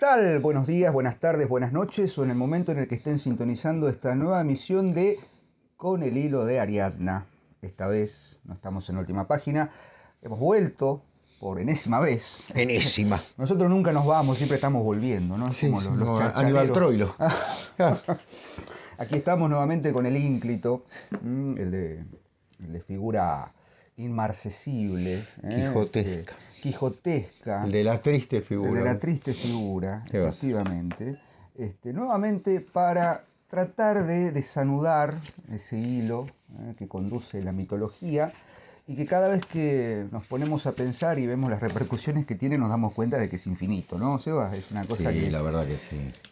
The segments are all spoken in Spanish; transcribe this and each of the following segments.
tal? Buenos días, buenas tardes, buenas noches o en el momento en el que estén sintonizando esta nueva emisión de Con el hilo de Ariadna. Esta vez no estamos en la última página, hemos vuelto por enésima vez. Enésima. Nosotros nunca nos vamos, siempre estamos volviendo, ¿no? Sí, los, Aníbal Troilo. Aquí estamos nuevamente con el ínclito, mm, el de, figura inmarcesible. ¿eh? Quijotesca. Este, quijotesca. De la triste figura. De la triste figura, efectivamente. Este, nuevamente para tratar de desanudar ese hilo eh, que conduce la mitología y que cada vez que nos ponemos a pensar y vemos las repercusiones que tiene, nos damos cuenta de que es infinito, ¿no, Seba, Es una cosa que, la verdad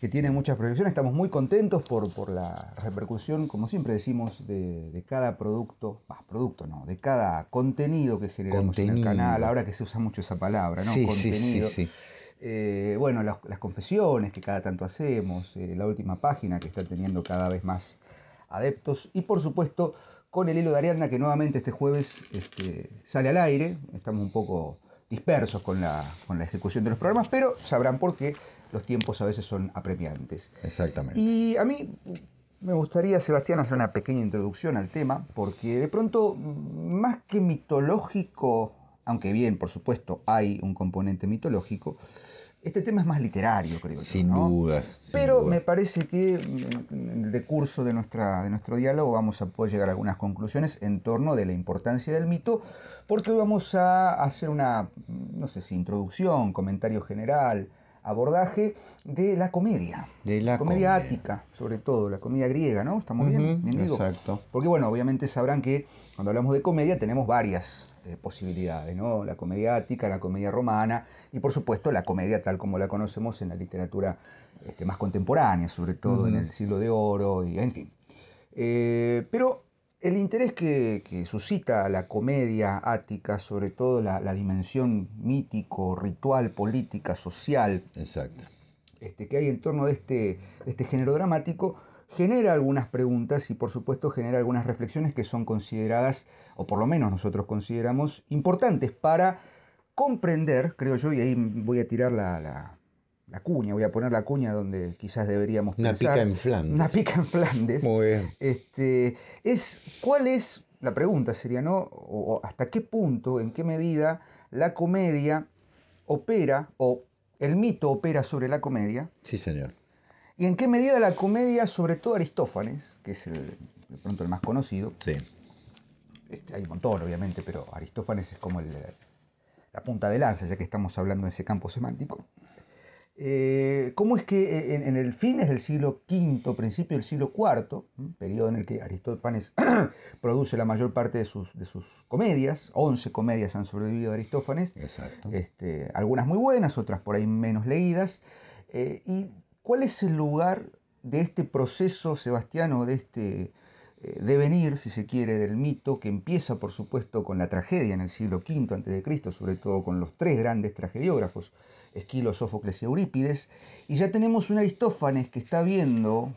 que, tiene muchas proyecciones. Estamos muy contentos por, la repercusión, como siempre decimos, de, cada producto, más producto no, de cada contenido que generamos en el canal, ahora que se usa mucho esa palabra, ¿no? Sí, sí, Sí, eh, bueno, las, confesiones que cada tanto hacemos, eh, la última página que está teniendo cada vez más adeptos y por supuesto con el hilo de Ariadna que nuevamente este jueves este, sale al aire. Estamos un poco dispersos con la, con la ejecución de los programas, pero sabrán por qué los tiempos a veces son apremiantes. Exactamente. Y a mí me gustaría, Sebastián, hacer una pequeña introducción al tema, porque de pronto, más que mitológico, aunque bien, por supuesto, hay un componente mitológico, este tema es más literario, creo. Sin yo, ¿no? dudas. Pero me parece que mm, en el curso de, nuestra, de nuestro diálogo vamos a poder llegar a algunas conclusiones en torno de la importancia del mito, porque hoy vamos a hacer una, mm, no sé si introducción, comentario general, abordaje de la comedia. De la comedia, ática, sobre todo, la comedia griega, ¿no? ¿Estamos bien? bien Exacto. Porque, bueno, obviamente sabrán que cuando hablamos de comedia tenemos varias eh, posibilidades, ¿no? La comedia ática, la comedia romana y por supuesto la comedia tal como la conocemos en la literatura este, más contemporánea, sobre todo en el siglo de oro y en fin. Eh, pero el interés que, suscita la comedia ática, sobre todo la, dimensión mítico, ritual, política, social, Exacto. Este, que hay en torno a este, este género dramático, genera algunas preguntas y por supuesto genera algunas reflexiones que son consideradas, o por lo menos nosotros consideramos, importantes para comprender, creo yo, y ahí voy a tirar la, la, cuña, voy a poner la cuña donde quizás deberíamos una pensar. pica en Flandes. Una pica en Flandes. Muy bien. Este, es, ¿Cuál es, la pregunta sería, ¿no? o ¿Hasta qué punto, en qué medida la comedia opera o el mito opera sobre la comedia? Sí, señor y en qué medida la comedia, sobre todo Aristófanes, que es de pronto el más conocido, sí. Este, hay un montón obviamente, pero Aristófanes es como la punta de lanza, ya que estamos hablando de ese campo semántico, eh, ¿Cómo es que en, el fines del siglo V, principio del siglo IV, periodo en el que Aristófanes produce la mayor parte de sus, comedias, 11 comedias han sobrevivido a Aristófanes, este, algunas muy buenas, otras por ahí menos leídas, eh, y ¿Cuál es el lugar de este proceso, Sebastiano, de este eh, devenir, si se quiere, del mito, que empieza, por supuesto, con la tragedia en el siglo V a.C., sobre todo con los tres grandes tragediógrafos, Esquilo, Sófocles y Eurípides, y ya tenemos un Aristófanes que está viendo,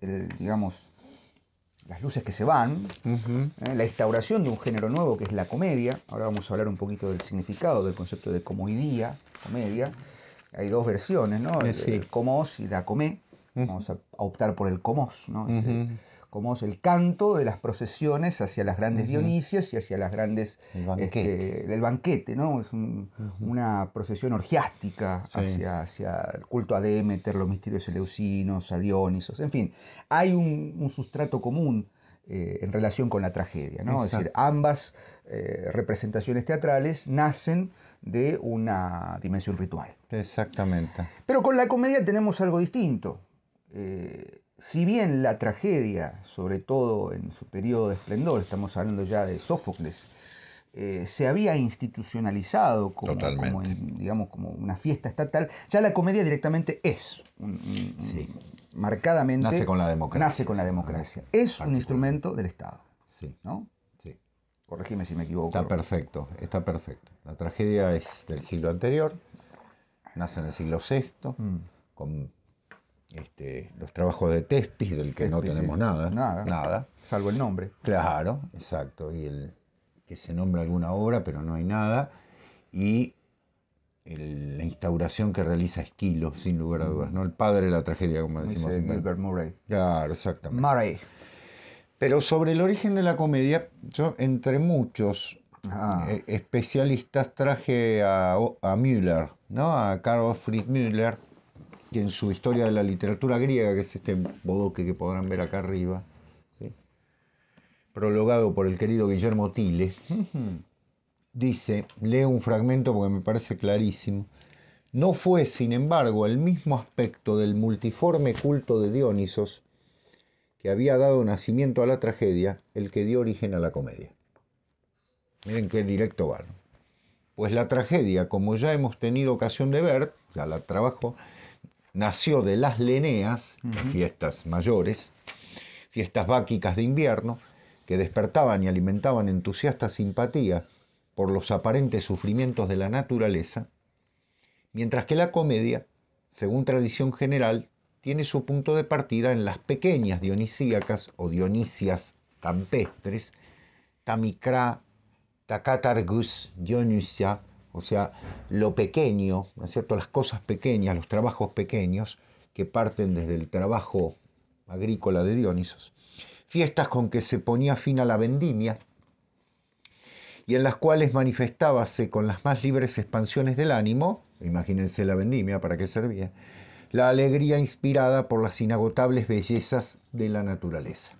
eh, digamos, las luces que se van, eh, la instauración de un género nuevo que es la comedia, ahora vamos a hablar un poquito del significado del concepto de comedia, comedia hay dos versiones, ¿no? Eh, el, comos y la comé. Vamos a, optar por el comos, ¿no? Es el, canto de las procesiones hacia las grandes Dionisias y hacia las grandes. El banquete. Este, el banquete ¿no? Es una procesión orgiástica hacia, hacia el culto a Demeter, los misterios eleusinos, a Dionisos, en fin. Hay un, sustrato común. Eh, en relación con la tragedia. Es decir, ambas eh, representaciones teatrales nacen de una dimensión ritual. Exactamente. Pero con la comedia tenemos algo distinto. Eh, si bien la tragedia, sobre todo en su periodo de esplendor, estamos hablando ya de Sófocles, eh, se había institucionalizado como, digamos, como una fiesta estatal, ya la comedia directamente es, sí. marcadamente... Nace con la democracia. Nace con la democracia. Es un instrumento del Estado. Sí. ¿no? Corregime si me equivoco. Está perfecto, está perfecto. La tragedia es del siglo anterior, nace en el siglo VI, mm. con este, los trabajos de Tespis, del que no tenemos nada, nada, nada. Salvo el nombre. Claro, exacto. Y el que se nombra alguna obra, pero no hay nada. Y la instauración que realiza Esquilo, sin lugar a mm. dudas, ¿no? El padre de la tragedia, como decimos. de Gilbert Murray. Claro, exactamente. Murray. Pero sobre el origen de la comedia, yo entre muchos ah. eh, especialistas traje a, Müller, ¿no? a Carl Fritz Müller, que en su historia de la literatura griega, que es este bodoque que podrán ver acá arriba, prologado por el querido Guillermo Tile, dice, leo un fragmento porque me parece clarísimo, no fue, sin embargo, el mismo aspecto del multiforme culto de Dionisos que había dado nacimiento a la tragedia, el que dio origen a la comedia. Miren qué directo van. Pues la tragedia, como ya hemos tenido ocasión de ver, ya la trabajo, nació de las leneas, fiestas mayores, fiestas báquicas de invierno, que despertaban y alimentaban entusiasta simpatía por los aparentes sufrimientos de la naturaleza, mientras que la comedia, según tradición general, tiene su punto de partida en las pequeñas dionisíacas o dionisias campestres, Tamicra, Tacatargus, Dionisia, o sea, lo pequeño, ¿no es cierto? Las cosas pequeñas, los trabajos pequeños que parten desde el trabajo agrícola de Dionisos. Fiestas con que se ponía fin a la vendimia y en las cuales manifestábase con las más libres expansiones del ánimo, imagínense la vendimia, para qué servía, la alegría inspirada por las inagotables bellezas de la naturaleza.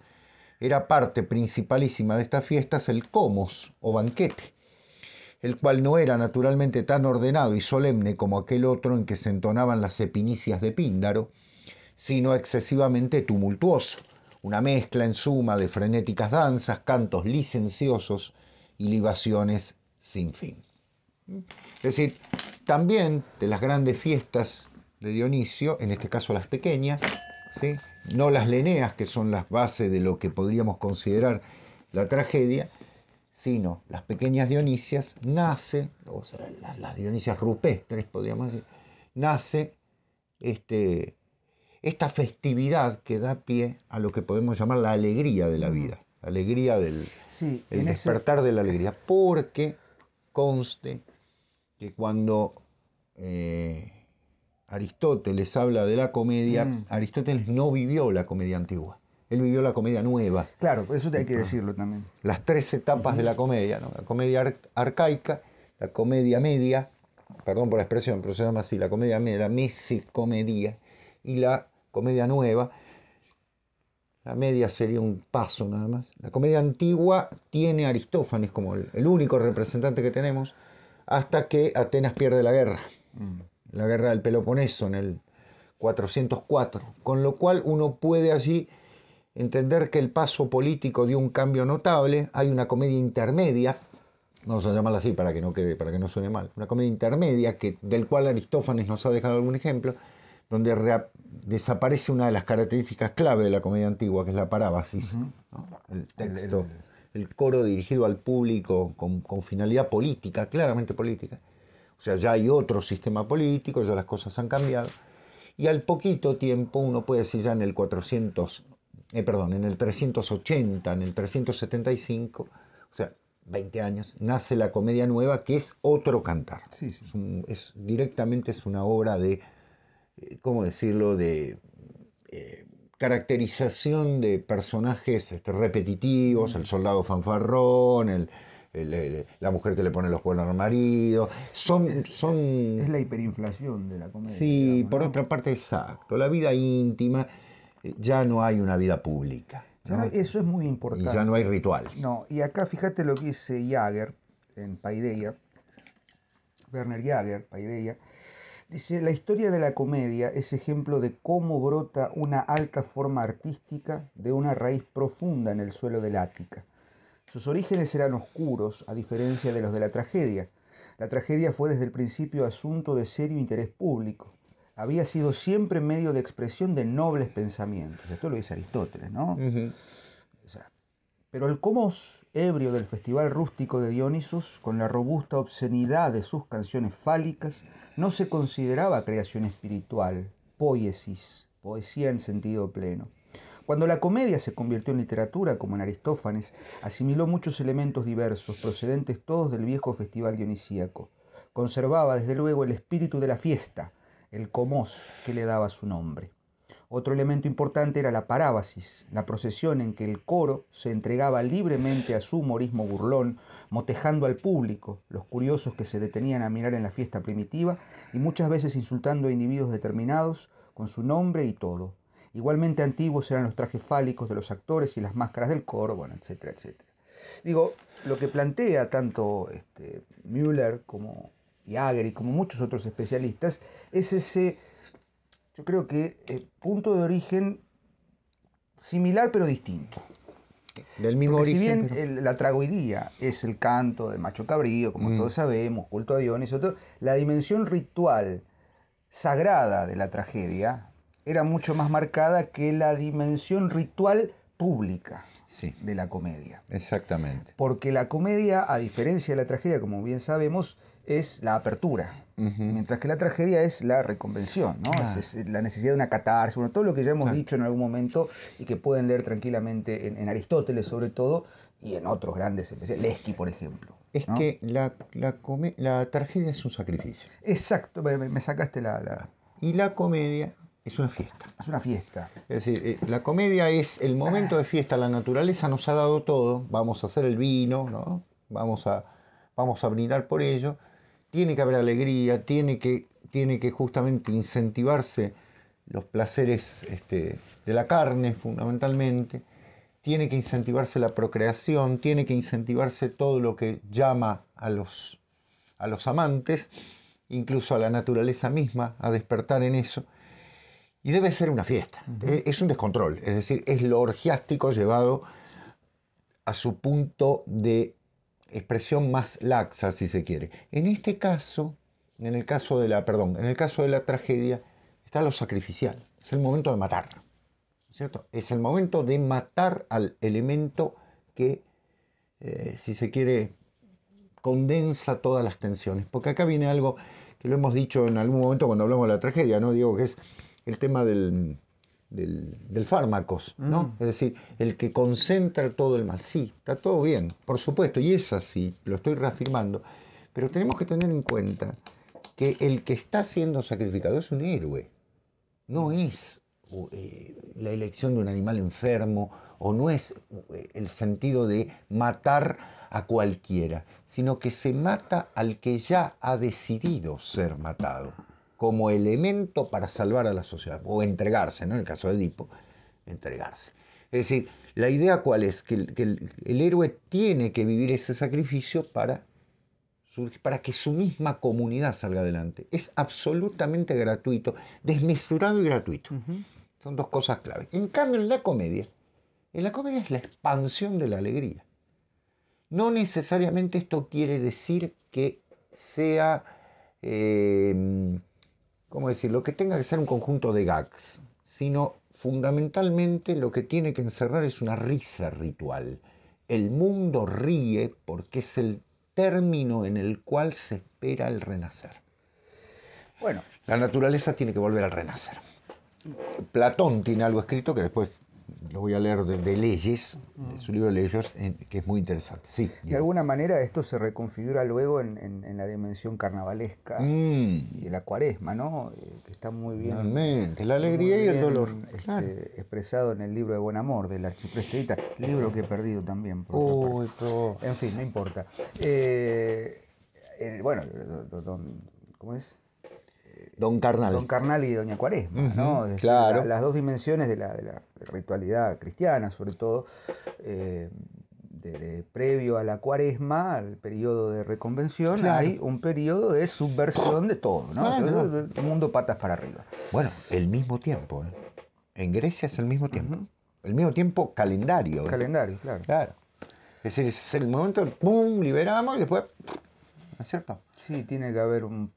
Era parte principalísima de estas fiestas el comos o banquete, el cual no era naturalmente tan ordenado y solemne como aquel otro en que se entonaban las epinicias de Píndaro, sino excesivamente tumultuoso, una mezcla en suma de frenéticas danzas, cantos licenciosos y libaciones sin fin. Es decir, también de las grandes fiestas de Dionisio, en este caso las pequeñas, ¿sí? no las leneas, que son las bases de lo que podríamos considerar la tragedia, sino las pequeñas Dionisias, nace, o sea, las, Dionisias rupestres, podríamos decir, nace este, esta festividad que da pie a lo que podemos llamar la alegría de la mm. vida, la alegría del despertar de la alegría, porque conste que cuando eh, Aristóteles habla de la comedia, mm. Aristóteles no vivió la comedia antigua. Él vivió la comedia nueva. Claro, eso hay que decirlo también. Las tres etapas de la comedia, La comedia arcaica, la comedia media, perdón por la expresión, pero se llama así, la comedia media, la mesicomedia, y la comedia nueva. La media sería un paso nada más. La comedia antigua tiene Aristófanes como el, único representante que tenemos hasta que Atenas pierde la guerra. Mm la guerra del Peloponeso en el 404, con lo cual uno puede allí entender que el paso político dio un cambio notable, hay una comedia intermedia, vamos a llamarla así para que no quede, para que no suene mal, una comedia intermedia que, del cual Aristófanes nos ha dejado algún ejemplo, donde desaparece una de las características clave de la comedia antigua, que es la parábasis, el texto, el, coro dirigido al público con finalidad política, claramente política o sea, ya hay otro sistema político, ya las cosas han cambiado. Y al poquito tiempo, uno puede decir ya en el 400, eh, perdón, en el 380, en el 375, o sea, 20 años, nace la comedia nueva que es otro cantar. Es, directamente es una obra de, eh, ¿cómo decirlo?, de eh, caracterización de personajes este, repetitivos, el soldado fanfarrón, el la mujer que le pone los cuernos al marido. Son, es, son... la hiperinflación de la comedia. Sí, por otra parte, exacto. La vida íntima, eh, ya no hay una vida pública. Eso es muy importante. Y ya no hay ritual. No, y acá fíjate lo que dice Jagger en Paideia, Werner Jagger, Paideia. Dice, la historia de la comedia es ejemplo de cómo brota una alta forma artística de una raíz profunda en el suelo del Ática. Sus orígenes eran oscuros, a diferencia de los de la tragedia. La tragedia fue desde el principio asunto de serio interés público. Había sido siempre medio de expresión de nobles pensamientos. Esto lo dice Aristóteles, ¿no? pero el comos ebrio del festival rústico de Dionisos, con la robusta obscenidad de sus canciones fálicas, no se consideraba creación espiritual, poiesis, poesía en sentido pleno. Cuando la comedia se convirtió en literatura, como en Aristófanes, asimiló muchos elementos diversos, procedentes todos del viejo festival dionisíaco. Conservaba, desde luego, el espíritu de la fiesta, el comos que le daba su nombre. Otro elemento importante era la parábasis, la procesión en que el coro se entregaba libremente a su humorismo burlón, motejando al público, los curiosos que se detenían a mirar en la fiesta primitiva y muchas veces insultando a individuos determinados con su nombre y todo. Igualmente antiguos eran los trajes fálicos de los actores y las máscaras del coro, etcétera, etcétera. Digo, lo que plantea tanto este, Müller como y como muchos otros especialistas, es ese, yo creo que, eh, punto de origen similar pero distinto. Del mismo origen. Si bien la tragoidía es el canto de macho cabrío, como mm. todos sabemos, culto a Dioniso, la dimensión ritual sagrada de la tragedia, era mucho más marcada que la dimensión ritual pública de la comedia. Exactamente. Porque la comedia, a diferencia de la tragedia, como bien sabemos, es la apertura, mientras que la tragedia es la reconvención, ¿no? Es, la necesidad de una catarsis, todo lo que ya hemos dicho en algún momento y que pueden leer tranquilamente en, Aristóteles sobre todo y en otros grandes especialistas, Lesky por ejemplo. Es que la, la, tragedia es un sacrificio. Exacto, me, sacaste la, la... Y la comedia es una fiesta. Es una fiesta. Es decir, eh, la comedia es el momento de fiesta, la naturaleza nos ha dado todo, vamos a hacer el vino, vamos, a, vamos a brindar por ello, tiene que haber alegría, tiene que, tiene que justamente incentivarse los placeres este, de la carne fundamentalmente, tiene que incentivarse la procreación, tiene que incentivarse todo lo que llama a los, a los amantes, incluso a la naturaleza misma, a despertar en eso. Y debe ser una fiesta. E, es un descontrol. Es decir, es lo orgiástico llevado a su punto de expresión más laxa, si se quiere. En este caso, en el caso de la, perdón, en el caso de la tragedia, está lo sacrificial. Es el momento de matar. ¿Cierto? Es el momento de matar al elemento que, eh, si se quiere, condensa todas las tensiones. Porque acá viene algo que lo hemos dicho en algún momento cuando hablamos de la tragedia, ¿no? Digo que es el tema del, del, fármacos, ¿no? Mm. Es decir, el que concentra todo el mal. Sí, está todo bien, por supuesto, y es así, lo estoy reafirmando. Pero tenemos que tener en cuenta que el que está siendo sacrificado es un héroe, no es eh, la elección de un animal enfermo o no es eh, el sentido de matar a cualquiera, sino que se mata al que ya ha decidido ser matado como elemento para salvar a la sociedad, o entregarse, ¿no? En el caso de Edipo, entregarse. Es decir, la idea cuál es, que, el, héroe tiene que vivir ese sacrificio para, para que su misma comunidad salga adelante. Es absolutamente gratuito, desmesurado y gratuito. Son dos cosas claves. En cambio, en la comedia, en la comedia es la expansión de la alegría. No necesariamente esto quiere decir que sea... Eh, ¿cómo lo que tenga que ser un conjunto de gags, sino fundamentalmente lo que tiene que encerrar es una risa ritual. El mundo ríe porque es el término en el cual se espera el renacer. Bueno, la naturaleza tiene que volver al renacer. Platón tiene algo escrito que después lo voy a leer de, leyes, de mm. su libro de Leyes, que es muy interesante. Sí, de alguna manera esto se reconfigura luego en, la dimensión carnavalesca mm. y de la cuaresma, ¿no? Eh, que está muy bien. Realmente, la alegría y el dolor. Este, expresado en el libro de Buen Amor, del arciprestita, libro que he perdido también. En fin, no importa. Eh, bueno, ¿cómo es? Don Carnal. Don Carnal y Doña Cuaresma, ¿no? las dos dimensiones de la, ritualidad cristiana, sobre todo, eh, de, previo a la Cuaresma, al periodo de reconvención, hay un periodo de subversión de todo, ah, ¿no? el mundo patas para arriba. Bueno, el mismo tiempo, ¿eh? En Grecia es el mismo tiempo. El mismo tiempo calendario. Calendario, claro. Claro. Es decir, es el momento, ¡pum! liberamos y después Sí, tiene que haber un,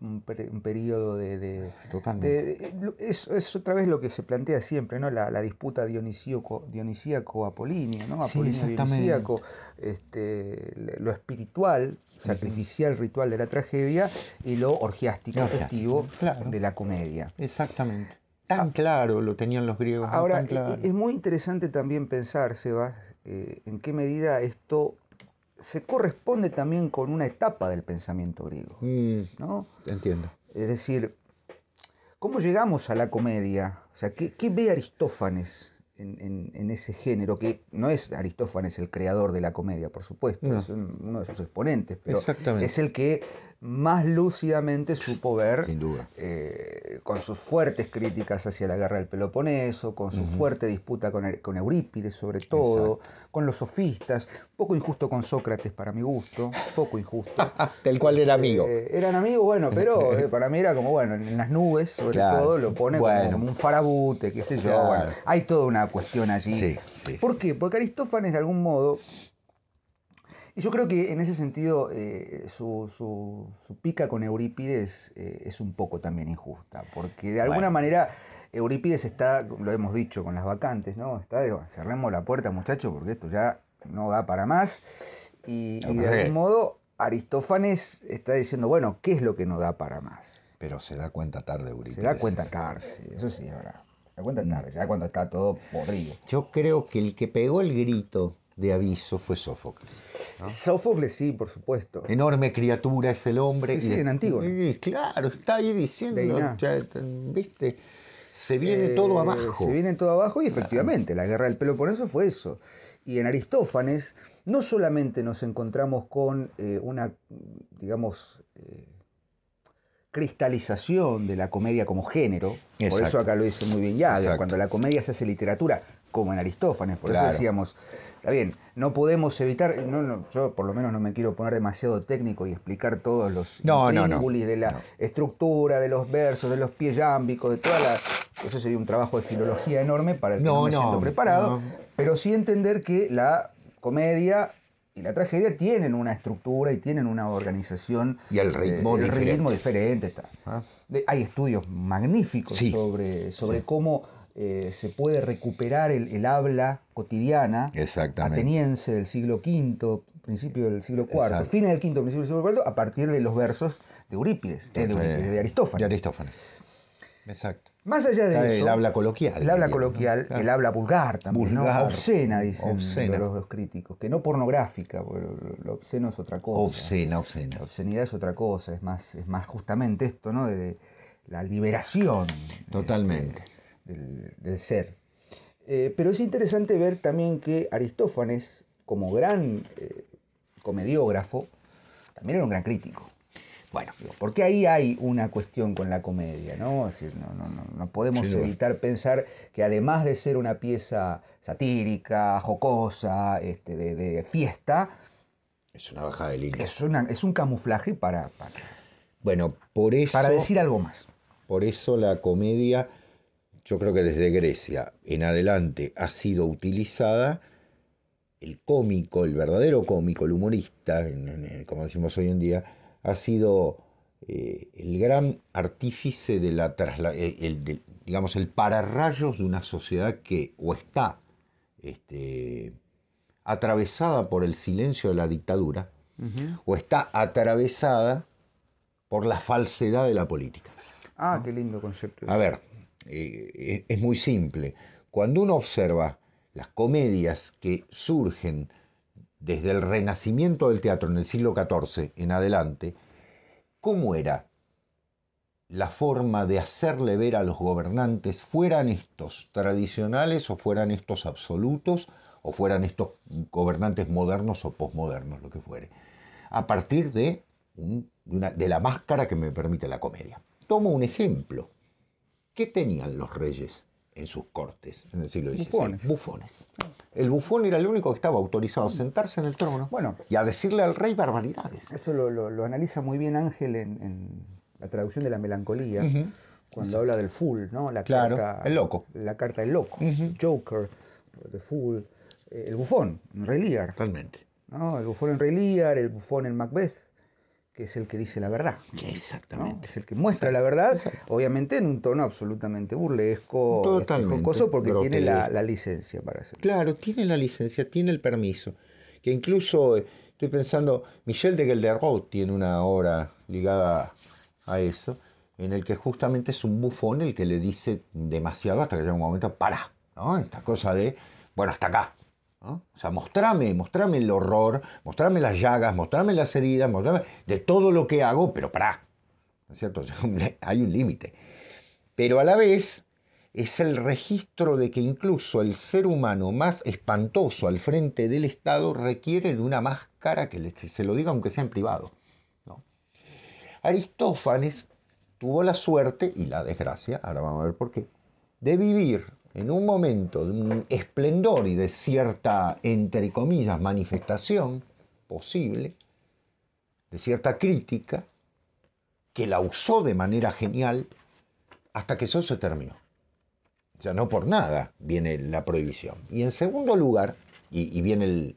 periodo de... Totalmente. es, otra vez lo que se plantea siempre, ¿no? La, disputa dionisíaco-apolinio, no Apolinio-dionisíaco, este, lo espiritual, sacrificial, ritual de la tragedia, y lo orgiástico, festivo de la comedia. Exactamente. Tan ah. claro lo tenían los griegos. Ahora, e, e, es muy interesante también pensar, Sebas, eh, en qué medida esto se corresponde también con una etapa del pensamiento griego. Mm, ¿no? Entiendo. Es decir, ¿cómo llegamos a la comedia? O sea, ¿qué, ve Aristófanes en, ese género? Que no es Aristófanes el creador de la comedia, por supuesto, es uno de sus exponentes, pero es el que más lúcidamente supo ver, Sin duda. Eh, con sus fuertes críticas hacia la guerra del Peloponeso, con su fuerte disputa con, Eurípides sobre todo, con los sofistas, poco injusto con Sócrates para mi gusto, poco injusto. Del cual era amigo. Eh, eran amigos, bueno, pero eh, para mí era como, bueno, en las nubes sobre todo lo pone como, un farabute, qué sé yo. hay toda una cuestión allí. ¿Por qué? Porque Aristófanes de algún modo y yo creo que en ese sentido eh, su, pica con Eurípides eh, es un poco también injusta, porque de alguna manera Eurípides está, lo hemos dicho con las vacantes, ¿no? Está de, cerremos la puerta muchachos porque esto ya no da para más. Y, de algún modo Aristófanes está diciendo, bueno, ¿qué es lo que no da para más? Pero se da cuenta tarde, Eurípides. Se da cuenta tarde, sí, eso sí, ahora. Se da cuenta tarde, ya cuando está todo podrido. Yo creo que el que pegó el grito de aviso fue Sófocles. Sófocles, sí, por supuesto. Enorme criatura es el hombre. Sí, sí, en Antígona. claro, está ahí diciendo, ¿viste? Se viene todo eh, abajo. Se viene todo abajo y efectivamente, la guerra del pelo por eso fue eso. Y en Aristófanes no solamente nos encontramos con eh, una, digamos, eh, cristalización de la comedia como género, por eso acá lo dice muy bien ya, cuando la comedia se hace literatura, como en Aristófanes, por eso decíamos Está bien, no podemos evitar, no, yo por lo menos no me quiero poner demasiado técnico y explicar todos los no, de la estructura, de los versos, de los pies yámbicos, de toda la. Eso sería un trabajo de filología enorme para el que no, me siento preparado. Pero sí entender que la comedia y la tragedia tienen una estructura y tienen una organización. Y el ritmo eh, el diferente. ritmo diferente ah. Hay estudios magníficos sobre, sobre cómo eh, se puede recuperar el, habla cotidiana ateniense del siglo V, principio del siglo IV, fines del V, principio del siglo IV, a partir de los versos de Eurípides, eh, de, Aristófanes. Exacto. Más allá de eso. El habla coloquial. El habla coloquial, el habla vulgar también, Obscena, dicen Los, dos críticos. Que no pornográfica, porque lo, obsceno es otra cosa. Obscena, obscena. La obscenidad es otra cosa, es más, es más justamente esto, ¿no? De, la liberación. Totalmente. Este, del, ser. Eh, pero es interesante ver también que Aristófanes, como gran eh, comediógrafo, también era un gran crítico. Bueno, porque ahí hay una cuestión con la comedia, ¿no? Es decir, no, no, no, podemos evitar pensar que además de ser una pieza satírica, jocosa, este, de, fiesta. Es una bajada de Es, un camuflaje para, Bueno, por eso. Para decir algo más. Por eso la comedia yo creo que desde Grecia en adelante ha sido utilizada, el cómico, el verdadero cómico, el humorista, como decimos hoy en día, ha sido eh, el gran artífice de la eh, el, digamos el pararrayos de una sociedad que o está este, atravesada por el silencio de la dictadura o está atravesada por la falsedad de la política. Ah, qué lindo concepto. A ver, eh, eh, es muy simple. Cuando uno observa las comedias que surgen desde el renacimiento del teatro en el siglo XIV en adelante, ¿cómo era la forma de hacerle ver a los gobernantes, fueran estos tradicionales o fueran estos absolutos o fueran estos gobernantes modernos o posmodernos, lo que fuere, a partir de, de la máscara que me permite la comedia? Tomo un ejemplo. ¿Qué tenían los reyes en sus cortes en el siglo XVI? Bufones. El bufón era el único que estaba autorizado a sentarse en el trono bueno, y a decirle al rey barbaridades. Eso lo, analiza muy bien Ángel en, la traducción de la melancolía, cuando habla del fool, ¿no? La carta, el loco. La carta del loco, Joker, The Fool, eh, el bufón, en Rey Lear. Totalmente. El bufón en Rey Lear, el bufón en Macbeth que es el que dice la verdad. Exactamente. Es el que muestra la verdad, obviamente en un tono absolutamente burlesco, jocoso, porque tiene la, licencia para hacerlo. Claro, tiene la licencia, tiene el permiso. Que incluso eh, estoy pensando, Michel de Gelderot tiene una obra ligada a eso, en el que justamente es un bufón el que le dice demasiado hasta que llega un momento, para, Esta cosa de, bueno, hasta acá, o sea, mostrame, mostrame el horror, mostrame las llagas, mostrame las heridas, mostrame de todo lo que hago, pero pará. cierto? Hay un límite. Pero a la vez es el registro de que incluso el ser humano más espantoso al frente del Estado requiere de una máscara que, se lo diga aunque sea en privado. Aristófanes tuvo la suerte y la desgracia, ahora vamos a ver por qué, de vivir en un momento de un esplendor y de cierta, entre comillas, manifestación posible, de cierta crítica, que la usó de manera genial hasta que eso se terminó. Ya no por nada viene la prohibición. Y en segundo lugar, y, viene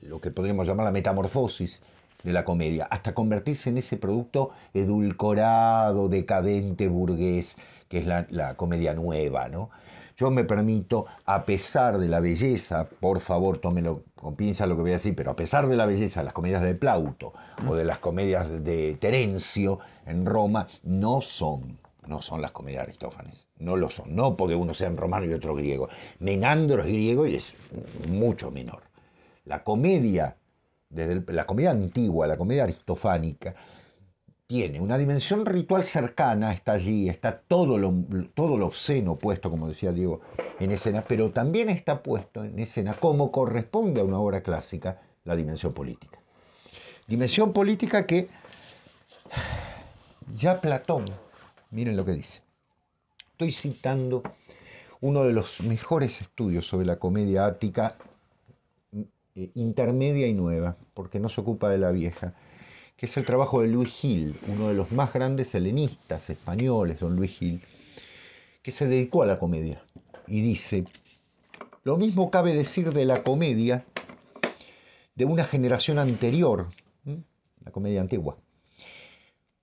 lo que podríamos llamar la metamorfosis de la comedia, hasta convertirse en ese producto edulcorado, decadente, burgués, que es la, comedia nueva, ¿no? Yo me permito, a pesar de la belleza, por favor, tómelo con lo que voy a decir, pero a pesar de la belleza, las comedias de Plauto o de las comedias de Terencio en Roma no son, no son las comedias de Aristófanes. No lo son. No porque uno sea en romano y otro griego. Menandro es griego y es mucho menor. La comedia, la comedia antigua, la comedia aristofánica, tiene una dimensión ritual cercana, está allí, está todo lo, todo lo obsceno puesto, como decía Diego, en escena, pero también está puesto en escena, como corresponde a una obra clásica, la dimensión política. Dimensión política que ya Platón, miren lo que dice, estoy citando uno de los mejores estudios sobre la comedia ática, eh, intermedia y nueva, porque no se ocupa de la vieja, que es el trabajo de Luis Gil, uno de los más grandes helenistas españoles, don Luis Gil, que se dedicó a la comedia. Y dice, lo mismo cabe decir de la comedia de una generación anterior, la comedia antigua,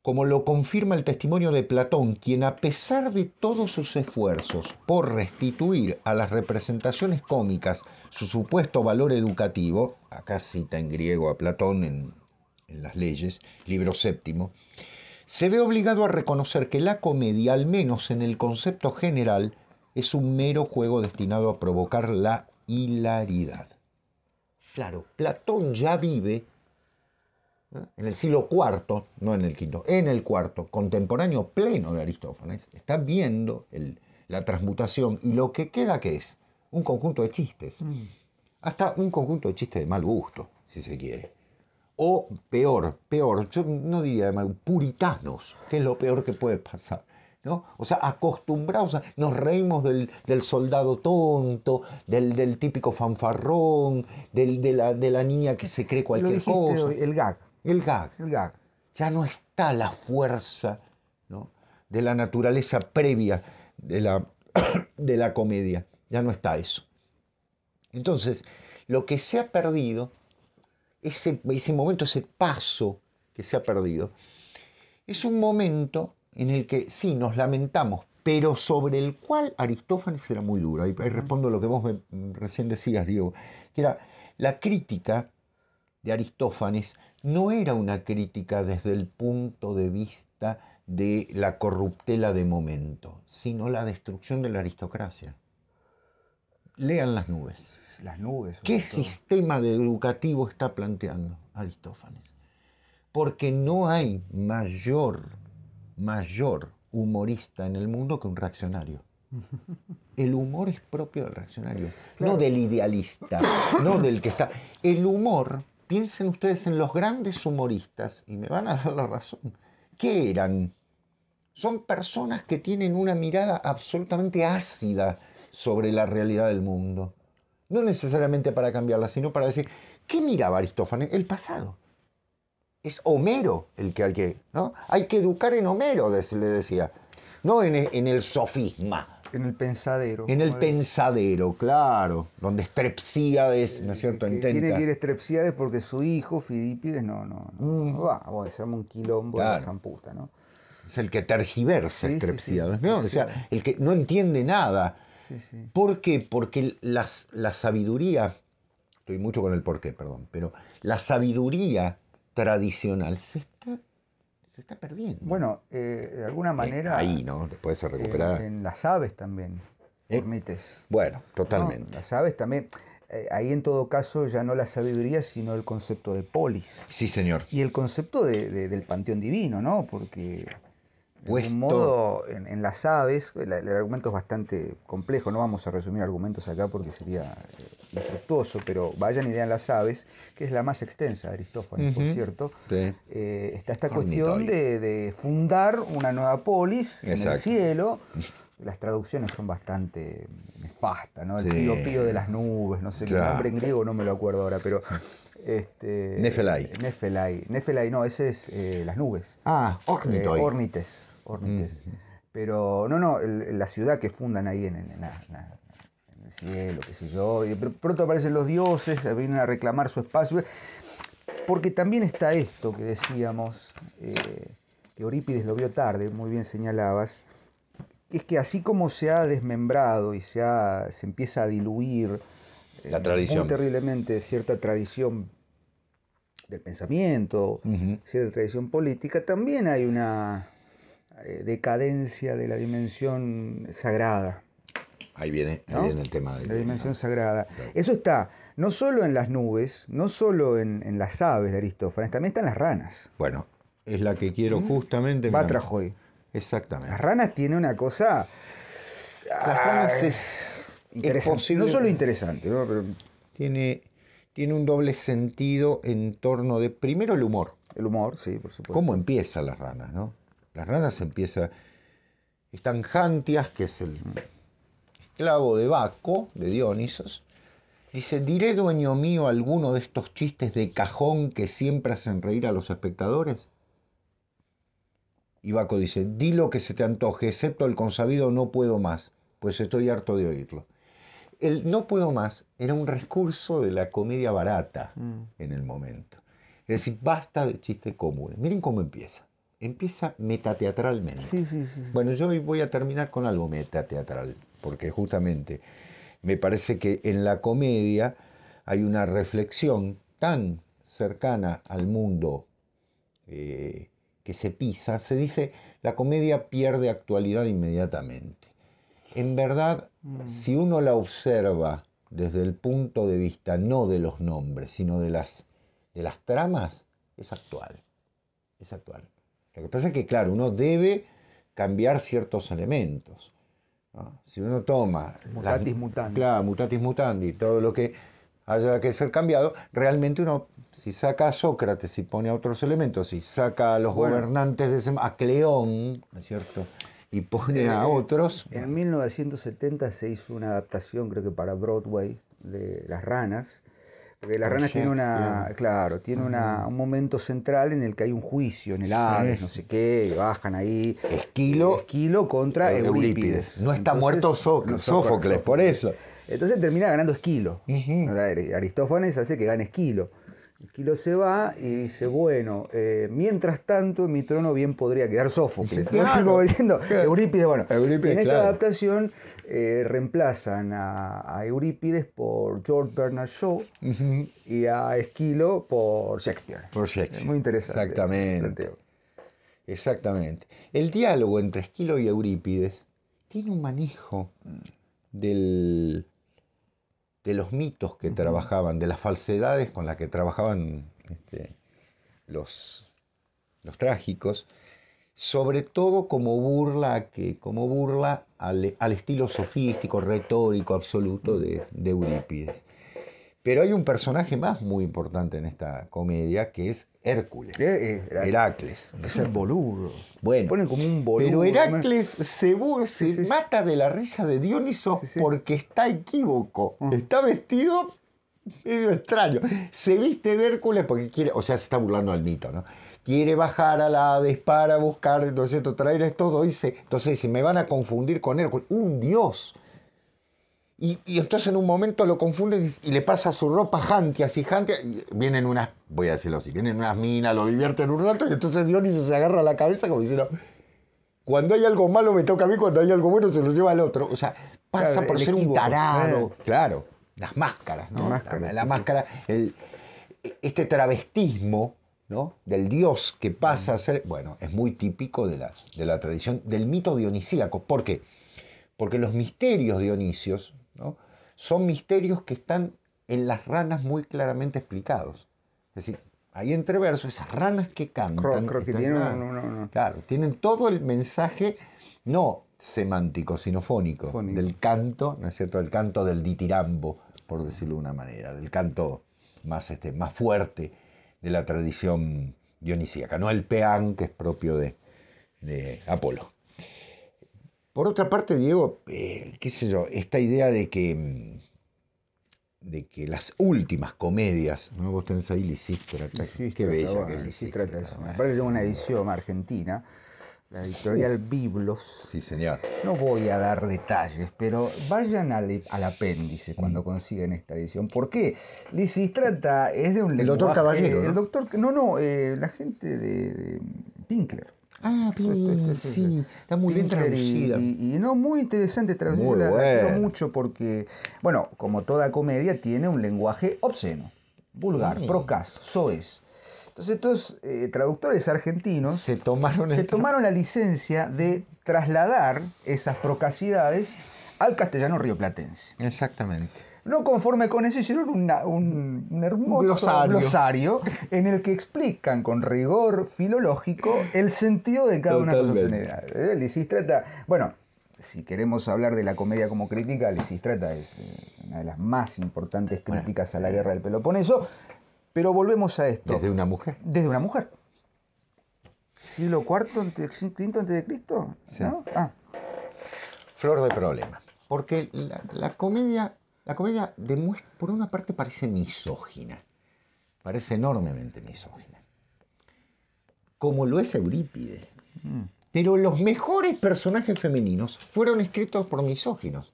como lo confirma el testimonio de Platón, quien a pesar de todos sus esfuerzos por restituir a las representaciones cómicas su supuesto valor educativo, acá cita en griego a Platón en en las leyes, libro séptimo, se ve obligado a reconocer que la comedia, al menos en el concepto general, es un mero juego destinado a provocar la hilaridad. Claro, Platón ya vive ¿eh? en el siglo IV, no en el quinto, en el cuarto, contemporáneo pleno de Aristófanes, está viendo la transmutación y lo que queda que es un conjunto de chistes, mm. hasta un conjunto de chistes de mal gusto, si se quiere o peor, peor, yo no diría puritanos, que es lo peor que puede pasar. ¿No? O sea, acostumbrados, nos reímos del, soldado tonto, del, del típico fanfarrón, del, de, la, de, la, niña que se cree cualquier cosa. el gag. El gag. El gag. Ya no está la fuerza ¿no? de la naturaleza previa de la, de la comedia. Ya no está eso. Entonces, lo que se ha perdido ese, ese momento, ese paso que se ha perdido, es un momento en el que sí nos lamentamos, pero sobre el cual Aristófanes era muy duro. y respondo lo que vos recién decías, Diego, que era la crítica de Aristófanes no era una crítica desde el punto de vista de la corruptela de momento, sino la destrucción de la aristocracia. Lean las nubes las nubes. ¿Qué sistema educativo está planteando Aristófanes? Porque no hay mayor, mayor humorista en el mundo que un reaccionario. El humor es propio del reaccionario, no del idealista, no del que está. El humor, piensen ustedes en los grandes humoristas, y me van a dar la razón, ¿qué eran? Son personas que tienen una mirada absolutamente ácida sobre la realidad del mundo. No necesariamente para cambiarla, sino para decir, ¿qué miraba Aristófanes? El pasado. Es Homero el que hay que, ¿no? Hay que educar en Homero, le decía, no en, el sofisma. En el pensadero. En el pensadero, claro. Donde Strepsíades, ¿no es eh, cierto? Intenta. Tiene que ir Strepsíades porque su hijo, Fidípides, no, no, va. Mm. Ah, se llama un quilombo de la zamputa, ¿no? Es el que tergiversa Strepsíades, ¿no? O el que no entiende nada. ¿Por qué? Porque las, la sabiduría, estoy mucho con el por qué, perdón, pero la sabiduría tradicional se está, perdiendo. Bueno, eh, de alguna eh, manera... ahí, ¿no? Después se en las aves también, permites. Eh, bueno, totalmente. las aves también ahí en todo caso ya no la sabiduría, sino el concepto de polis. Sí, señor. Y el concepto del panteón divino, ¿no? Porque puesto. modo, en, las aves, el, argumento es bastante complejo, no vamos a resumir argumentos acá porque sería eh, infructuoso, pero vayan y vean las aves, que es la más extensa de Aristófanes, por cierto. Eh, está esta cuestión de, fundar una nueva polis en el cielo. Las traducciones son bastante nefastas, ¿no? El pío de las nubes, no sé el nombre en griego, no me lo acuerdo ahora, pero este, Nefelai. Eh, Nefelai. no, ese es las nubes. Ah, ornitoi. ornites. Pero no, no, la ciudad que fundan ahí en, el cielo, qué sé yo. Y pronto aparecen los dioses, eh, vienen a reclamar su espacio. Porque también está esto que decíamos, eh, que Eurípides lo vio tarde, muy bien señalabas, es que así como se ha desmembrado y se, ha, se empieza a diluir eh, la tradición. terriblemente cierta tradición del pensamiento, cierta tradición política, también hay una eh, decadencia de la dimensión sagrada. Ahí viene, ahí viene el tema de la dimensión sagrada. Eso está no solo en las nubes, no solo en, las aves de Aristófanes, también están las ranas. Bueno, es la que quiero mm. justamente. justamente. Trajoy. Exactamente. Las ranas tienen una cosa. Las ah, ranas es. no solo interesante, ¿no? Tiene, tiene un doble sentido en torno de. Primero el humor. El humor, sí, por supuesto. ¿Cómo empiezan las ranas, no? Las ranas empiezan... Están Jantias, que es el esclavo de Baco, de Dionisos. Dice, ¿diré dueño mío alguno de estos chistes de cajón que siempre hacen reír a los espectadores? Y Baco dice, di lo que se te antoje, excepto el consabido no puedo más, pues estoy harto de oírlo. El no puedo más era un recurso de la comedia barata mm. en el momento. Es decir, basta de chistes comunes. Miren cómo empieza empieza metateatralmente. bueno, yo voy a terminar con algo metateatral, porque justamente me parece que en la comedia hay una reflexión tan cercana al mundo eh, que se pisa. Se dice, la comedia pierde actualidad inmediatamente. En verdad, mm. si uno la observa desde el punto de vista no de los nombres, sino de las, de las tramas, es actual. Es actual. Lo que pasa es que, claro, uno debe cambiar ciertos elementos. Si uno toma... Mutatis mutandi. Claro, mutatis mutandi, todo lo que haya que ser cambiado, realmente uno, si saca a Sócrates y pone a otros elementos, si saca a los gobernantes de ese, a Cleón, ¿no es cierto? Y pone a eh, otros. En 1970 se hizo una adaptación, creo que para Broadway, de Las Ranas, porque las ranas tiene una, claro, tiene una, un momento central en el que hay un juicio en el Hades, no sé qué, bajan ahí. Esquilo. Esquilo contra Eurípides. No está muerto Sófocles, por eso. Entonces termina ganando Esquilo. Aristófanes hace que gane Esquilo. Esquilo se va y dice, bueno, eh, mientras tanto en mi trono bien podría quedar Sófocles. Claro. diciendo, Eurípides, bueno, en esta adaptación eh, reemplazan a, Eurípides por George Bernard Shaw y a Esquilo por Shakespeare. Por Shakespeare. muy interesante. Exactamente. Exactamente. El diálogo entre Esquilo y Eurípides tiene un manejo del, de los mitos que trabajaban, de las falsedades con las que trabajaban este, los, trágicos, sobre todo como burla, que, como burla al, estilo sofístico, retórico, absoluto de Eurípides. Pero hay un personaje más muy importante en esta comedia que es Hércules. ¿Qué? Eh, Heracles. Es el boludo. Bueno. Pone como un boludo. Pero Heracles se, mata de la risa de Dioniso porque está equívoco. Mm. Está vestido medio extraño. Se viste de Hércules porque quiere. O sea, se está burlando al mito, ¿no? Quiere bajar a la Hades para buscar, entonces traer todo Dice, entonces dice, me van a confundir con Hércules. Un dios y, entonces en un momento lo confunde y, le pasa su ropa Jantias y Jantias. vienen unas, voy a decirlo así, vienen unas minas, lo divierten un rato y entonces Dionisio se agarra la cabeza como diciendo, cuando hay algo malo me toca a mí, cuando hay algo bueno se lo lleva al otro. O sea, pasa por ser un tarado. Claro. Las máscaras, ¿no? la, máscara, este travestismo, ¿no? Del dios que pasa a ser, bueno, es muy típico de la, de la tradición, del mito dionisíaco. ¿Por qué? Porque los misterios dionisios son misterios que están en las ranas muy claramente explicados. Es decir, hay entreverso, esas ranas que cantan. Creo, que tienen, Claro, tienen todo el mensaje, no semántico, sino fónico, del canto, ¿no es cierto? Del canto del ditirambo, por decirlo de una manera, del canto más, este, más fuerte de la tradición dionisíaca, no el peán que es propio de, de Apolo. Por otra parte, Diego, eh, qué sé yo, esta idea de que, mm, de que las últimas comedias, ¿no? vos tenés ahí Lisístrata, qué bella que es Lisístrata. una edición argentina, la editorial Biblos. Sí, señor. No voy a dar detalles, pero vayan al, apéndice cuando mm. consiguen esta edición. ¿Por qué? Lisístrata es de un El doctor Caballero. El doctor, no, no, eh, la gente de, de Pinkler. Ah, sí, está muy bien traducida. Y, no, muy interesante traducida, la, mucho porque, bueno, como toda comedia, tiene un lenguaje obsceno, vulgar, procaso, mm. procas, soez. Entonces estos eh, traductores argentinos se, tomaron, se tomaron la licencia de trasladar esas procasidades al castellano rioplatense. Exactamente. No conforme con eso, hicieron un, hermoso glosario. en el que explican con rigor filológico el sentido de cada una de sus opciones. Lisistrata, bueno, si queremos hablar de la comedia como crítica, Lisistrata es eh, una de las más importantes críticas a la eh. guerra del Peloponeso. Pero volvemos a esto. ¿Desde una mujer? Desde una mujer. ¿Siglo IV antes, antes de Cristo? ¿No? Ah. Flor de problema. Porque la comedia la comedia, demuestra, por una parte, parece misógina, parece enormemente misógina, como lo es Eurípides. Mm. Pero los mejores personajes femeninos fueron escritos por misóginos.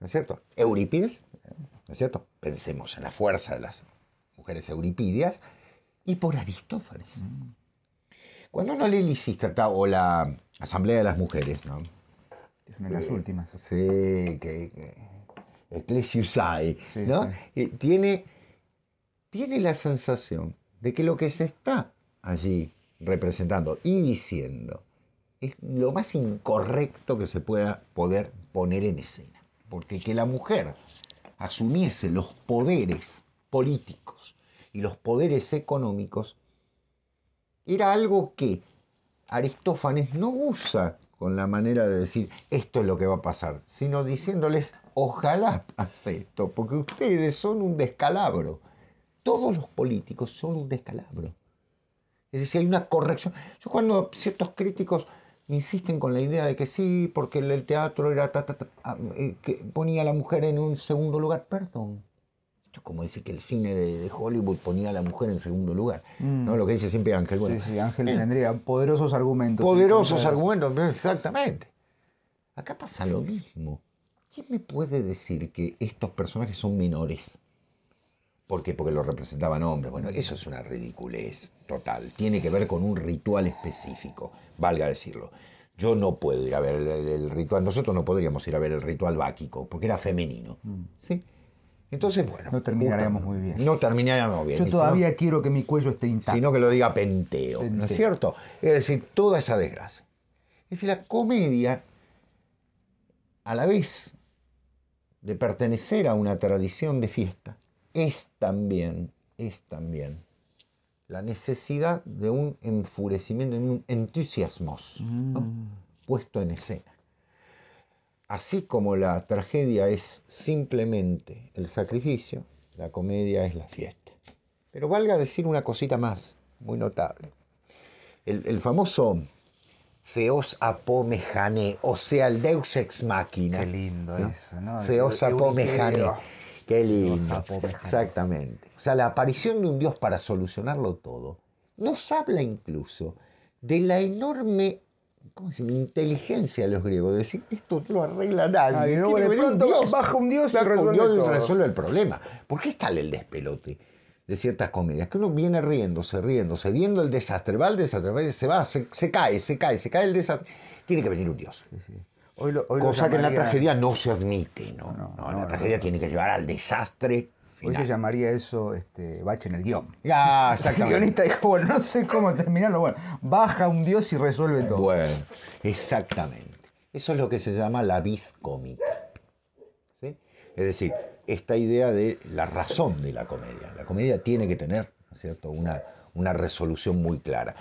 ¿No es cierto? Eurípides, ¿no es cierto? Pensemos en la fuerza de las mujeres eurípidias y por Aristófanes. Mm. Cuando uno lee Lisístrata o la Asamblea de las Mujeres, ¿no? Es una de las eh, últimas. Sí, que Ecclesiusai, tiene, tiene la sensación de que lo que se está allí representando y diciendo es lo más incorrecto que se pueda poder poner en escena. Porque que la mujer asumiese los poderes políticos y los poderes económicos era algo que Aristófanes no usa con la manera de decir esto es lo que va a pasar, sino diciéndoles Ojalá pase esto, porque ustedes son un descalabro. Todos los políticos son un descalabro. Es decir, hay una corrección. Yo cuando ciertos críticos insisten con la idea de que sí, porque el teatro era ah, eh, que ponía a la mujer en un segundo lugar, perdón. es como decir que el cine de, Hollywood ponía a la mujer en segundo lugar. ¿no? Mm. Lo que dice siempre Ángel. Bueno, sí, sí, Ángel poderosos argumentos. Poderosos argumentos, exactamente. Acá pasa lo mismo. ¿Quién me puede decir que estos personajes son menores? ¿Por qué? Porque lo representaban hombres. Bueno, mm. eso es una ridiculez total. Tiene que ver con un ritual específico, valga decirlo. Yo no puedo ir a ver el, ritual, nosotros no podríamos ir a ver el ritual báquico, porque era femenino. Mm. ¿sí? Entonces, bueno. No terminaríamos muy bien. No terminaríamos bien. Yo todavía quiero que mi cuello esté intacto. Sino que lo diga Penteo, ¿no es cierto? Es decir, toda esa desgracia. Es decir, la comedia, a la vez de pertenecer a una tradición de fiesta, es también, es también la necesidad de un enfurecimiento, de un entusiasmo mm. puesto en escena. Así como la tragedia es simplemente el sacrificio, la comedia es la fiesta. Pero valga decir una cosita más, muy notable. El, el famoso Theos apomejane, o sea, el Deus ex machina. Qué lindo eso, ¿no? Theos apomejane. Qué lindo. Exactamente. O sea, la aparición de un Dios para solucionarlo todo nos habla incluso de la enorme inteligencia de los griegos. De decir, esto no lo arregla nadie. Ay, de pronto un Dios, baja un Dios y resuelve, resuelve el problema. ¿Por qué está el despelote? de ciertas comedias, que uno viene riéndose, riéndose, viendo el desastre, va el desastre, se va, se, cae, se cae, se cae el desastre. Tiene que venir un dios. Cosa que en la tragedia no se admite, ¿no? no, la tragedia tiene que llevar al desastre. Hoy se llamaría eso este, bache en el guión. Ah, el guionista dijo, bueno, no sé cómo terminarlo, bueno, baja un dios y resuelve todo. Bueno, exactamente. Eso es lo que se llama la vis cómica. ¿sí? Es decir, esta idea de la razón de la comedia. La comedia tiene que tener cierto? Una, una resolución muy clara.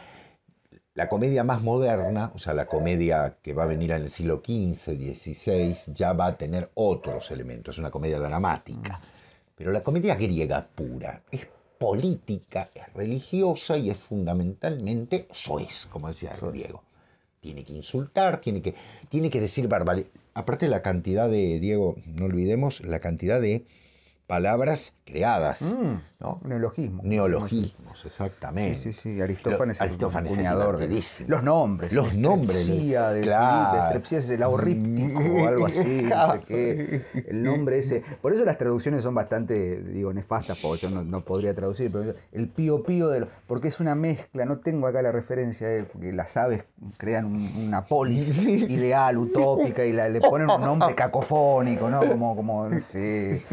La comedia más moderna, o sea, la comedia que va a venir en el siglo XV, XVI, ya va a tener otros elementos, es una comedia dramática. Mm. Pero la comedia griega pura es política, es religiosa y es fundamentalmente soez, como decía Diego. Tiene que insultar, tiene que, tiene que decir barbaridades. Aparte la cantidad de, Diego, no olvidemos la cantidad de palabras creadas. Mm. neologismo Neologismos. Neologismos, exactamente. Sí, sí, Aristófanes, es el de los nombres. Los nombres. de, claro. es el ahorríptico o algo así. no sé qué. El nombre ese. Por eso las traducciones son bastante, digo, nefastas, porque yo no, podría traducir, pero el pío pío de porque es una mezcla, no tengo acá la referencia de que las aves crean una polis ideal, utópica, y le ponen un nombre cacofónico, ¿no? Como, como, no sé.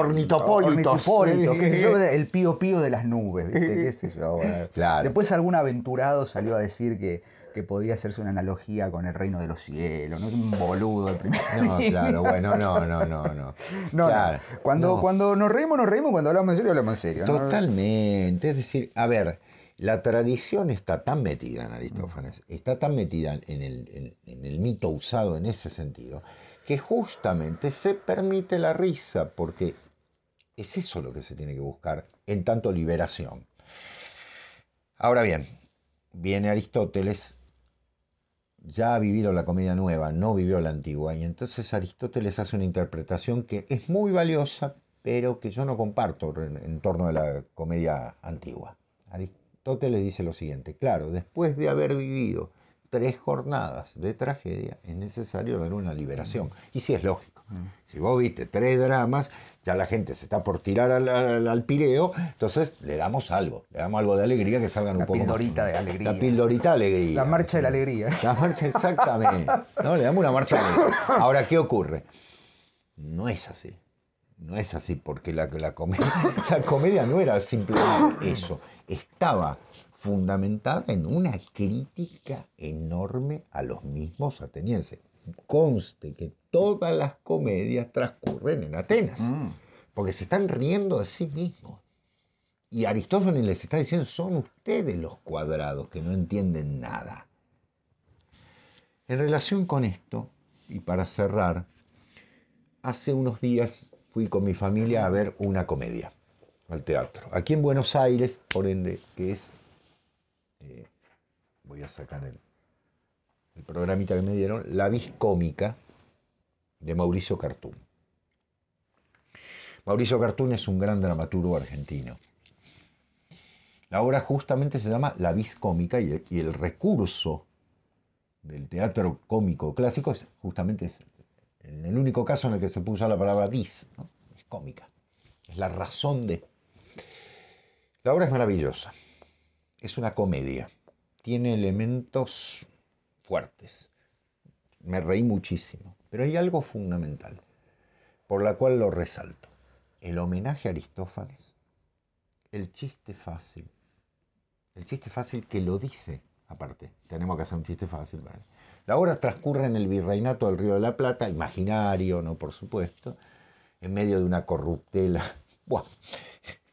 Ornitopólito, ornitopólito que es el pío pío de las nubes, ¿viste? ¿Qué sé yo? claro. Después algún aventurado salió a decir que, que podía hacerse una analogía con el reino de los cielos, no un boludo el primer No, claro, bueno, no, no, no, no. claro, cuando, cuando nos reímos, nos reímos, cuando hablamos en serio, hablamos en serio. Totalmente, es decir, a ver, la tradición está tan metida en Aristófanes, está tan metida en el, en el mito usado en ese sentido, que justamente se permite la risa, porque es eso lo que se tiene que buscar en tanto liberación. Ahora bien, viene Aristóteles, ya ha vivido la comedia nueva, no vivió la antigua, y entonces Aristóteles hace una interpretación que es muy valiosa, pero que yo no comparto en, torno a la comedia antigua. Aristóteles dice lo siguiente, claro, después de haber vivido tres jornadas de tragedia, es necesario dar una liberación. Y sí es lógico. Si vos viste tres dramas, ya la gente se está por tirar al, pireo, entonces le damos algo, le damos algo de alegría que salgan un poco La pildorita de alegría. La pildorita alegría. La marcha de la alegría. La marcha, exactamente. Le damos una marcha de Ahora, ¿qué ocurre? No es así. No es así, porque la, comedia, la comedia no era simplemente eso. Estaba fundamentada en una crítica enorme a los mismos atenienses conste que todas las comedias transcurren en Atenas, mm. porque se están riendo de sí mismos. Y Aristófanes les está diciendo, son ustedes los cuadrados que no entienden nada. En relación con esto, y para cerrar, hace unos días fui con mi familia a ver una comedia al teatro. Aquí en Buenos Aires, por ende, que es... Eh, voy a sacar el el programita que me dieron, La Cómica, de Mauricio Cartún. Mauricio Cartún es un gran dramaturgo argentino. La obra justamente se llama La Vis Cómica y el recurso del teatro cómico clásico es justamente en el único caso en el que se puede la palabra vis, es cómica, es la razón de. La obra es maravillosa, es una comedia, tiene elementos fuertes. Me reí muchísimo, pero hay algo fundamental, por la cual lo resalto. El homenaje a Aristófanes, el chiste fácil, el chiste fácil que lo dice, aparte, tenemos que hacer un chiste fácil. ¿vale? La obra transcurre en el virreinato del Río de la Plata, imaginario, ¿no? Por supuesto, en medio de una corruptela, ¡buah!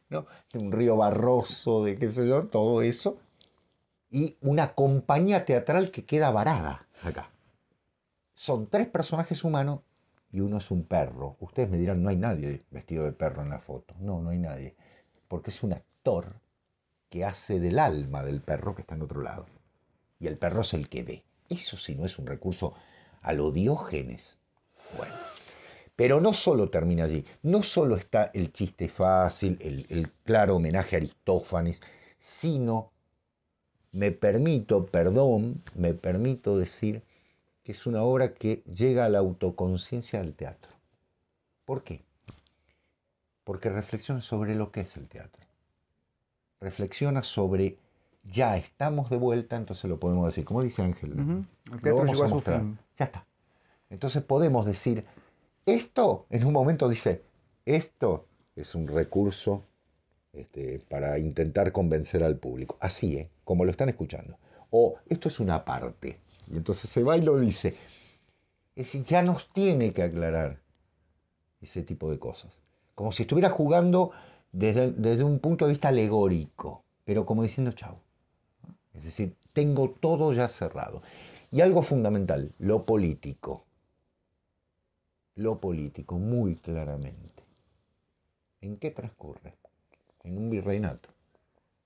¿no? de un río barroso, de qué sé yo, todo eso, y una compañía teatral que queda varada acá. Son tres personajes humanos y uno es un perro. Ustedes me dirán, no hay nadie vestido de perro en la foto. No, no hay nadie. Porque es un actor que hace del alma del perro que está en otro lado. Y el perro es el que ve. Eso sí no es un recurso a lo diógenes. Bueno. Pero no solo termina allí, no solo está el chiste fácil, el, el claro homenaje a Aristófanes, sino me permito, perdón, me permito decir que es una obra que llega a la autoconciencia del teatro. ¿Por qué? Porque reflexiona sobre lo que es el teatro. Reflexiona sobre ya estamos de vuelta, entonces lo podemos decir. Como dice Ángel, el teatro vamos a mostrar. Ya está. Entonces podemos decir, esto en un momento dice, esto es un recurso este, para intentar convencer al público. Así es, ¿eh? como lo están escuchando. O esto es una parte. Y entonces se va y lo dice. Es decir, ya nos tiene que aclarar ese tipo de cosas. Como si estuviera jugando desde, desde un punto de vista alegórico, pero como diciendo chau. Es decir, tengo todo ya cerrado. Y algo fundamental, lo político. Lo político, muy claramente. ¿En qué transcurre? en un virreinato.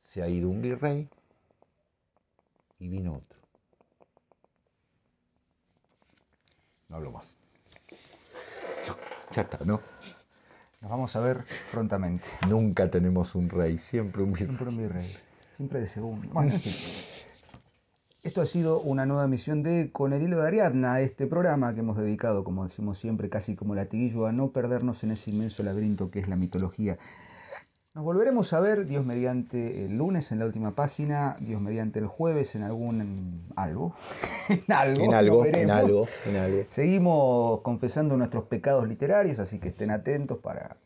Se ha ido un virrey y vino otro. No hablo más. Ya está, ¿no? Nos vamos a ver prontamente. Nunca tenemos un rey, siempre un virrey. Siempre un virrey, siempre de segundo. Bueno, esto ha sido una nueva emisión de Con el hilo de Ariadna, este programa que hemos dedicado, como decimos siempre, casi como latiguillo, a no perdernos en ese inmenso laberinto que es la mitología. Nos volveremos a ver, Dios mediante el lunes en la última página, Dios mediante el jueves en algún algo. en algo. En algo, en algo, Seguimos confesando nuestros pecados literarios, así que estén atentos para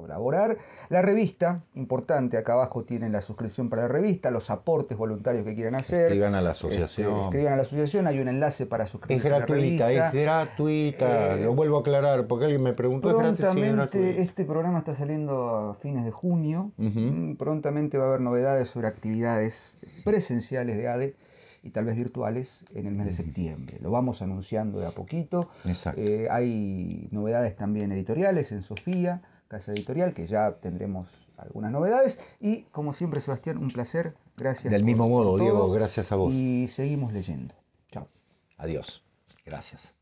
colaborar. La revista, importante, acá abajo tienen la suscripción para la revista, los aportes voluntarios que quieran hacer. Escriban a la este, asociación. escriban a la asociación, hay un enlace para suscribirse. Es gratuita, es gratuita, eh, lo vuelvo a aclarar porque alguien me preguntó. Prontamente, este programa está saliendo a fines de junio, mm, prontamente va a haber novedades sobre actividades presenciales de ADE y tal vez virtuales en el mes de septiembre. Lo vamos anunciando de a poquito. Eh, hay novedades también editoriales en Sofía casa editorial, que ya tendremos algunas novedades. Y como siempre, Sebastián, un placer. Gracias. Del mismo modo, Diego, gracias a vos. Y seguimos leyendo. Chao. Adiós. Gracias.